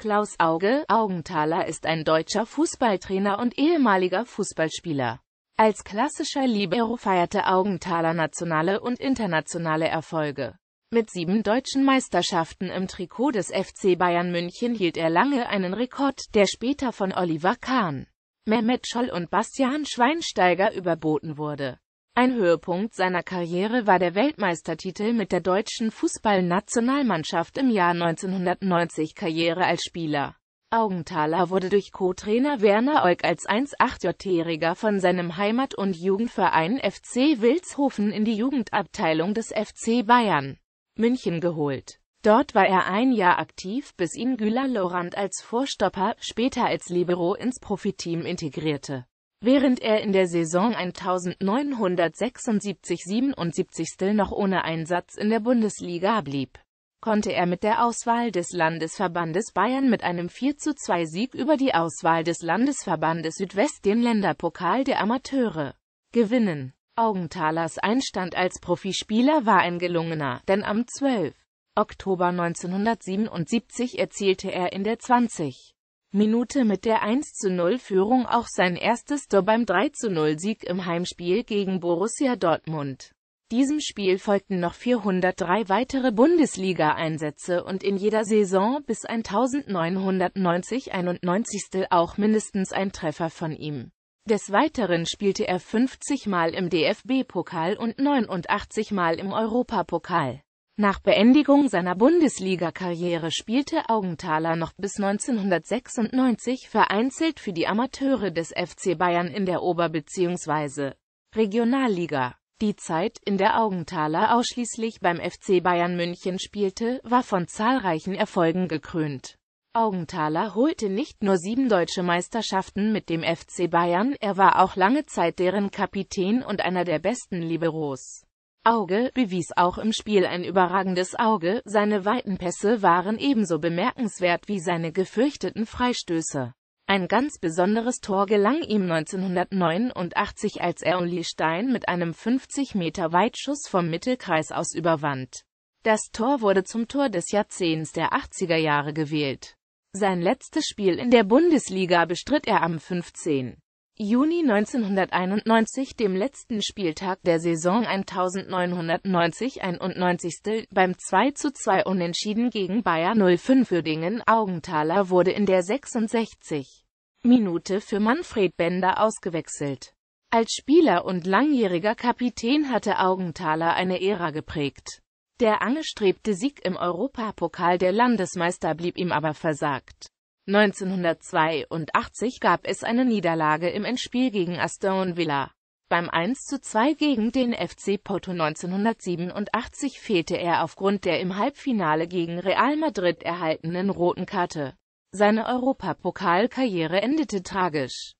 Klaus Auge Augenthaler ist ein deutscher Fußballtrainer und ehemaliger Fußballspieler. Als klassischer Libero feierte Augenthaler nationale und internationale Erfolge. Mit sieben deutschen Meisterschaften im Trikot des FC Bayern München hielt er lange einen Rekord, der später von Oliver Kahn, Mehmet Scholl und Bastian Schweinsteiger überboten wurde. Ein Höhepunkt seiner Karriere war der Weltmeistertitel mit der deutschen Fußballnationalmannschaft im Jahr 1990 Karriere als Spieler. Augenthaler wurde durch Co-Trainer Werner Euk als 1 1,8-Jähriger von seinem Heimat- und Jugendverein FC Wilshofen in die Jugendabteilung des FC Bayern München geholt. Dort war er ein Jahr aktiv, bis ihn Güler Lorand als Vorstopper, später als Libero ins Profiteam integrierte während er in der Saison 1976-77 noch ohne Einsatz in der Bundesliga blieb konnte er mit der Auswahl des Landesverbandes Bayern mit einem 4 2 sieg über die Auswahl des Landesverbandes Südwest den Länderpokal der Amateure gewinnen. Augenthalers Einstand als Profispieler war ein gelungener, denn am 12. Oktober 1977 erzielte er in der 20. Minute mit der 1-0-Führung auch sein erstes Tor beim 3-0-Sieg im Heimspiel gegen Borussia Dortmund. Diesem Spiel folgten noch 403 weitere Bundesliga-Einsätze und in jeder Saison bis 1990-91 auch mindestens ein Treffer von ihm. Des Weiteren spielte er 50 Mal im DFB-Pokal und 89 Mal im Europapokal. Nach Beendigung seiner Bundesligakarriere spielte Augenthaler noch bis 1996 vereinzelt für die Amateure des FC Bayern in der Ober- bzw. Regionalliga. Die Zeit, in der Augenthaler ausschließlich beim FC Bayern München spielte, war von zahlreichen Erfolgen gekrönt. Augenthaler holte nicht nur sieben deutsche Meisterschaften mit dem FC Bayern, er war auch lange Zeit deren Kapitän und einer der besten Liberos. Auge, bewies auch im Spiel ein überragendes Auge, seine weiten Pässe waren ebenso bemerkenswert wie seine gefürchteten Freistöße. Ein ganz besonderes Tor gelang ihm 1989, als er Uli Stein mit einem 50 Meter Weitschuss vom Mittelkreis aus überwand. Das Tor wurde zum Tor des Jahrzehnts der 80er Jahre gewählt. Sein letztes Spiel in der Bundesliga bestritt er am 15. Juni 1991, dem letzten Spieltag der Saison 1990-91. Beim 2 zu 2 Unentschieden gegen Bayer 05 Würdingen Augenthaler wurde in der 66. Minute für Manfred Bender ausgewechselt. Als Spieler und langjähriger Kapitän hatte Augenthaler eine Ära geprägt. Der angestrebte Sieg im Europapokal der Landesmeister blieb ihm aber versagt. 1982 gab es eine Niederlage im Endspiel gegen Aston Villa. Beim 1 zu 2 gegen den FC Porto 1987 fehlte er aufgrund der im Halbfinale gegen Real Madrid erhaltenen roten Karte. Seine Europapokalkarriere endete tragisch.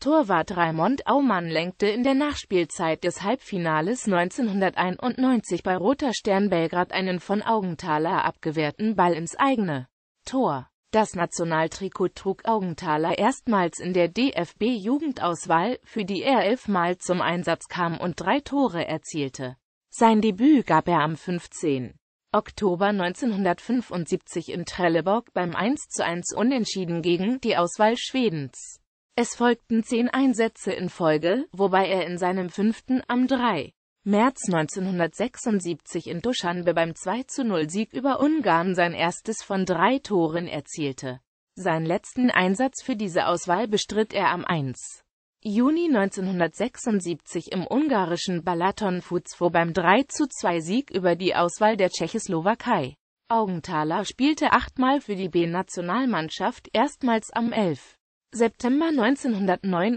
Torwart Raimond Aumann lenkte in der Nachspielzeit des Halbfinales 1991 bei Roter Stern Belgrad einen von Augenthaler abgewehrten Ball ins eigene Tor. Das Nationaltrikot trug Augenthaler erstmals in der DFB-Jugendauswahl, für die er elfmal zum Einsatz kam und drei Tore erzielte. Sein Debüt gab er am 15. Oktober 1975 in Trelleborg beim 1 zu 1 Unentschieden gegen die Auswahl Schwedens. Es folgten zehn Einsätze in Folge, wobei er in seinem fünften am 3. März 1976 in Duschanbe beim 2-0-Sieg über Ungarn sein erstes von drei Toren erzielte. Seinen letzten Einsatz für diese Auswahl bestritt er am 1. Juni 1976 im ungarischen Balaton Fuzvo beim 3-2-Sieg über die Auswahl der Tschechoslowakei. Augenthaler spielte achtmal für die B-Nationalmannschaft, erstmals am 11. September 1979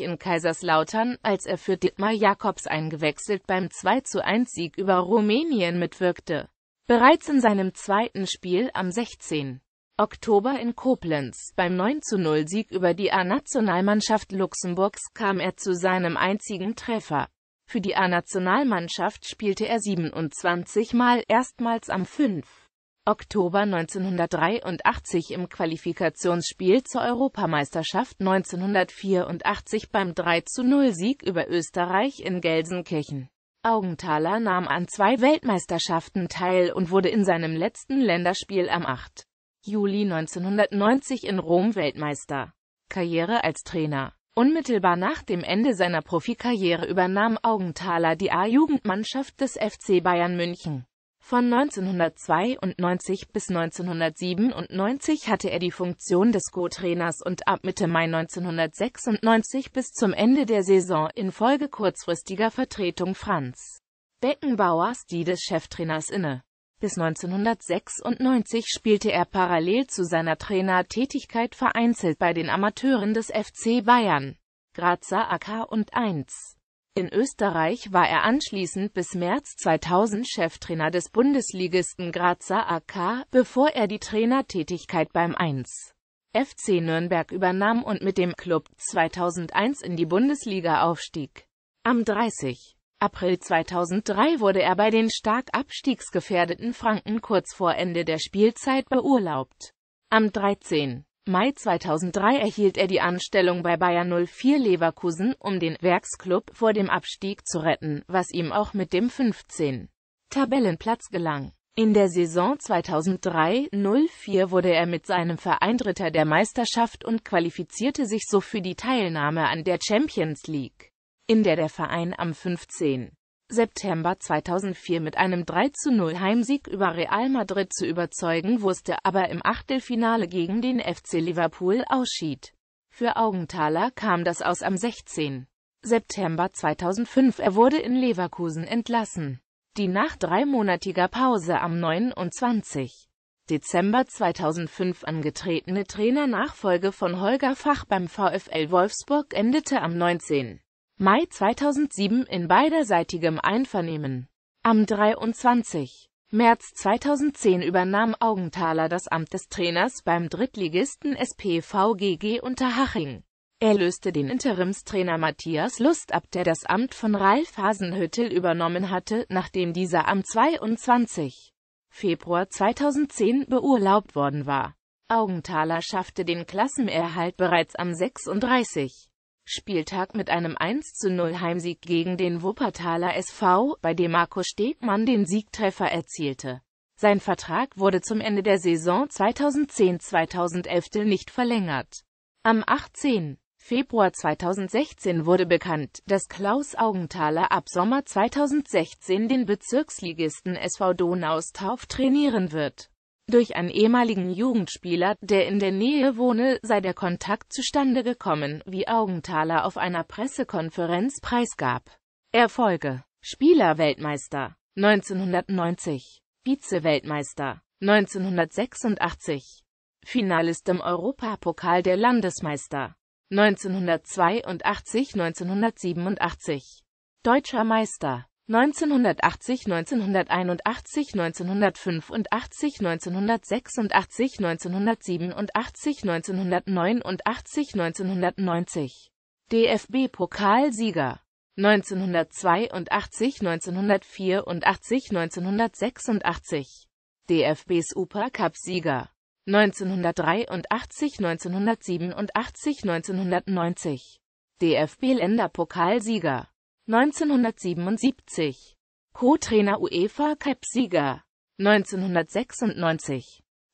in Kaiserslautern, als er für Dietmar Jakobs eingewechselt beim 2 1 sieg über Rumänien mitwirkte. Bereits in seinem zweiten Spiel am 16. Oktober in Koblenz beim 9 0 sieg über die A-Nationalmannschaft Luxemburgs kam er zu seinem einzigen Treffer. Für die A-Nationalmannschaft spielte er 27 Mal, erstmals am 5. Oktober 1983 im Qualifikationsspiel zur Europameisterschaft 1984 beim 3-0-Sieg über Österreich in Gelsenkirchen. Augenthaler nahm an zwei Weltmeisterschaften teil und wurde in seinem letzten Länderspiel am 8. Juli 1990 in Rom Weltmeister. Karriere als Trainer Unmittelbar nach dem Ende seiner Profikarriere übernahm Augenthaler die A-Jugendmannschaft des FC Bayern München. Von 1992 bis 1997 hatte er die Funktion des Co-Trainers und ab Mitte Mai 1996 bis zum Ende der Saison infolge kurzfristiger Vertretung Franz Beckenbauers die des Cheftrainers inne. Bis 1996 spielte er parallel zu seiner Trainertätigkeit vereinzelt bei den Amateuren des FC Bayern, Grazer AK und 1. In Österreich war er anschließend bis März 2000 Cheftrainer des Bundesligisten Grazer AK, bevor er die Trainertätigkeit beim 1. FC Nürnberg übernahm und mit dem Club 2001 in die Bundesliga aufstieg. Am 30. April 2003 wurde er bei den stark abstiegsgefährdeten Franken kurz vor Ende der Spielzeit beurlaubt. Am 13. Mai 2003 erhielt er die Anstellung bei Bayern 04 Leverkusen, um den Werksklub vor dem Abstieg zu retten, was ihm auch mit dem 15. Tabellenplatz gelang. In der Saison 2003-04 wurde er mit seinem Verein Dritter der Meisterschaft und qualifizierte sich so für die Teilnahme an der Champions League, in der der Verein am 15. September 2004 mit einem 3:0 Heimsieg über Real Madrid zu überzeugen wusste, aber im Achtelfinale gegen den FC Liverpool ausschied. Für Augenthaler kam das aus am 16. September 2005. Er wurde in Leverkusen entlassen. Die nach dreimonatiger Pause am 29. Dezember 2005 angetretene Trainernachfolge von Holger Fach beim VfL Wolfsburg endete am 19. Mai 2007 in beiderseitigem Einvernehmen. Am 23. März 2010 übernahm Augenthaler das Amt des Trainers beim Drittligisten SPVGG GG Unterhaching. Er löste den Interimstrainer Matthias Lust ab, der das Amt von Ralf Hasenhüttel übernommen hatte, nachdem dieser am 22. Februar 2010 beurlaubt worden war. Augenthaler schaffte den Klassenerhalt bereits am 36. Spieltag mit einem 1 zu 0 Heimsieg gegen den Wuppertaler SV, bei dem Marco Stegmann den Siegtreffer erzielte. Sein Vertrag wurde zum Ende der Saison 2010-2011 nicht verlängert. Am 18. Februar 2016 wurde bekannt, dass Klaus Augenthaler ab Sommer 2016 den Bezirksligisten SV Donaustauf trainieren wird. Durch einen ehemaligen Jugendspieler, der in der Nähe wohne, sei der Kontakt zustande gekommen, wie Augenthaler auf einer Pressekonferenz preisgab. Erfolge Spielerweltmeister 1990 Vize-Weltmeister 1986 Finalist im Europapokal der Landesmeister 1982 1987 Deutscher Meister 1980, 1981, 1985, 1986, 1987, 1989, 1990. DFB-Pokalsieger 1982, 1984, 1986. DFB-Supercup-Sieger 1983, 1987, 1990. DFB-Länderpokalsieger 1977. Co-Trainer UEFA Cup-Sieger. 1996.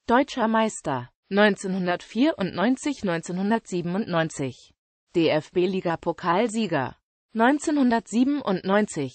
Deutscher Meister. 1994, 1997. DFB-Liga-Pokalsieger. 1997.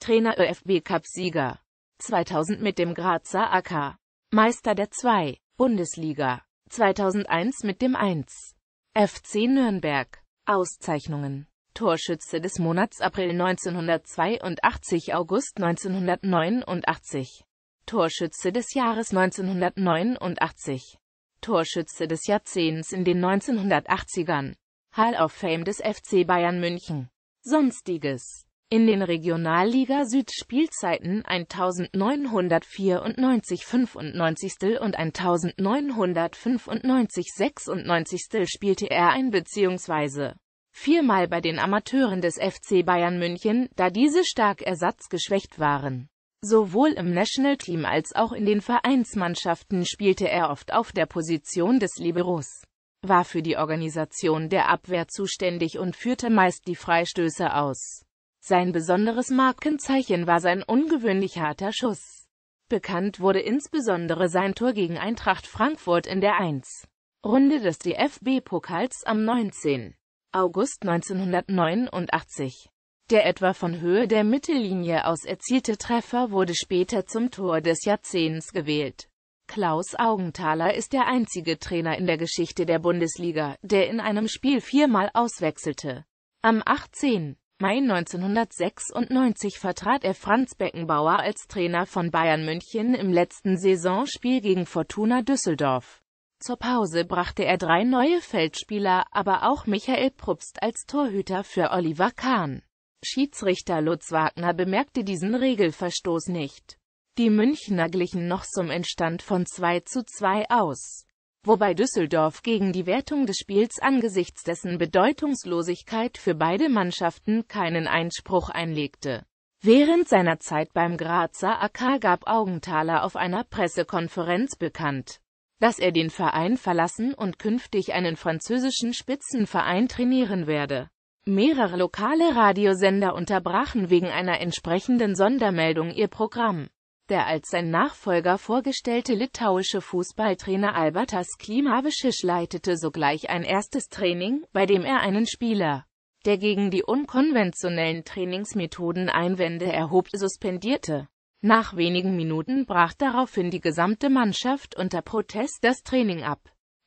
Trainer ÖFB e Cup-Sieger. 2000 mit dem Grazer AK. Meister der 2. Bundesliga. 2001 mit dem 1. FC Nürnberg. Auszeichnungen Torschütze des Monats April 1982, August 1989, Torschütze des Jahres 1989, Torschütze des Jahrzehnts in den 1980ern, Hall of Fame des FC Bayern München. Sonstiges in den Regionalliga Süd Spielzeiten 1994 95. und 1995 96. spielte er ein bzw viermal bei den Amateuren des FC Bayern München, da diese stark ersatzgeschwächt waren. Sowohl im National Team als auch in den Vereinsmannschaften spielte er oft auf der Position des Liberos, war für die Organisation der Abwehr zuständig und führte meist die Freistöße aus. Sein besonderes Markenzeichen war sein ungewöhnlich harter Schuss. Bekannt wurde insbesondere sein Tor gegen Eintracht Frankfurt in der 1. Runde des DFB-Pokals am 19. August 1989. Der etwa von Höhe der Mittellinie aus erzielte Treffer wurde später zum Tor des Jahrzehnts gewählt. Klaus Augenthaler ist der einzige Trainer in der Geschichte der Bundesliga, der in einem Spiel viermal auswechselte. Am 18. Mai 1996 vertrat er Franz Beckenbauer als Trainer von Bayern München im letzten Saisonspiel gegen Fortuna Düsseldorf. Zur Pause brachte er drei neue Feldspieler, aber auch Michael Probst als Torhüter für Oliver Kahn. Schiedsrichter Lutz Wagner bemerkte diesen Regelverstoß nicht. Die Münchner glichen noch zum Entstand von 2 zu 2 aus, wobei Düsseldorf gegen die Wertung des Spiels angesichts dessen Bedeutungslosigkeit für beide Mannschaften keinen Einspruch einlegte. Während seiner Zeit beim Grazer AK gab Augenthaler auf einer Pressekonferenz bekannt, dass er den Verein verlassen und künftig einen französischen Spitzenverein trainieren werde. Mehrere lokale Radiosender unterbrachen wegen einer entsprechenden Sondermeldung ihr Programm. Der als sein Nachfolger vorgestellte litauische Fußballtrainer Albertas Klimavischisch leitete sogleich ein erstes Training, bei dem er einen Spieler, der gegen die unkonventionellen Trainingsmethoden Einwände erhob, suspendierte. Nach wenigen Minuten brach daraufhin die gesamte Mannschaft unter Protest das Training ab.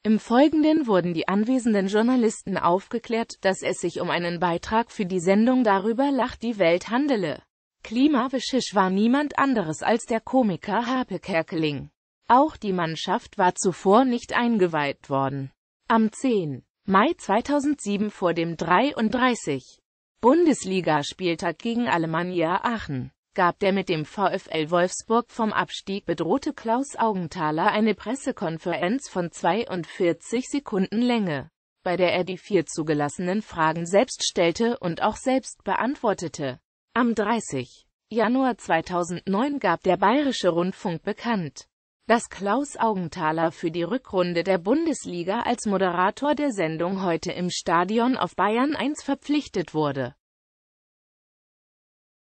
Im Folgenden wurden die anwesenden Journalisten aufgeklärt, dass es sich um einen Beitrag für die Sendung darüber lacht die Welt handele. Klimawischisch war niemand anderes als der Komiker Harpe Kerkeling. Auch die Mannschaft war zuvor nicht eingeweiht worden. Am 10. Mai 2007 vor dem 33. Bundesligaspieltag gegen Alemannia Aachen gab der mit dem VfL Wolfsburg vom Abstieg bedrohte Klaus Augenthaler eine Pressekonferenz von 42 Sekunden Länge, bei der er die vier zugelassenen Fragen selbst stellte und auch selbst beantwortete. Am 30. Januar 2009 gab der Bayerische Rundfunk bekannt, dass Klaus Augenthaler für die Rückrunde der Bundesliga als Moderator der Sendung heute im Stadion auf Bayern 1 verpflichtet wurde.